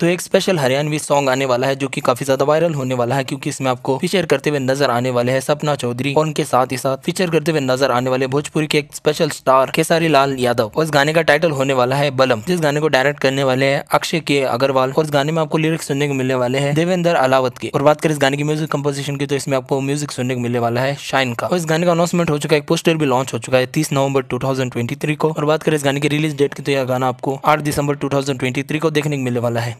तो एक special Haryanvi song आने वाला है जो कि काफी ज्यादा वायरल होने वाला है क्योंकि इसमें आपको फीचर करते हुए नजर आने वाले हैं सपना चौधरी और उनके साथ ही साथ फीचर करते हुए नजर आने वाले भोजपुरी के एक स्पेशल स्टार खेसारी लाल यादव और इस गाने का टाइटल होने वाला है बलम जिस गाने को डायरेक्ट करने वाले है अक्षय के अग्रवाल और इस गाने में आपको लिरिक्स सुनने को मिलने वाले हैं देवेंद्र अलावत के और बात करें इस गाने की म्यूजिक कम्पोजिशन की तो इसमें आपको म्यूजिक सुनने को मिलने वाला है शाइन का और इस गाने का अनाउंसमेंट हो चुका है पोस्टर भी लॉन्च हो चुका है तीस नवंबर टू को और बात करें इस गाने की रिलीज डेट की तो यह गाना आपको आठ दिसंबर टू को देखने को मिलने वाला है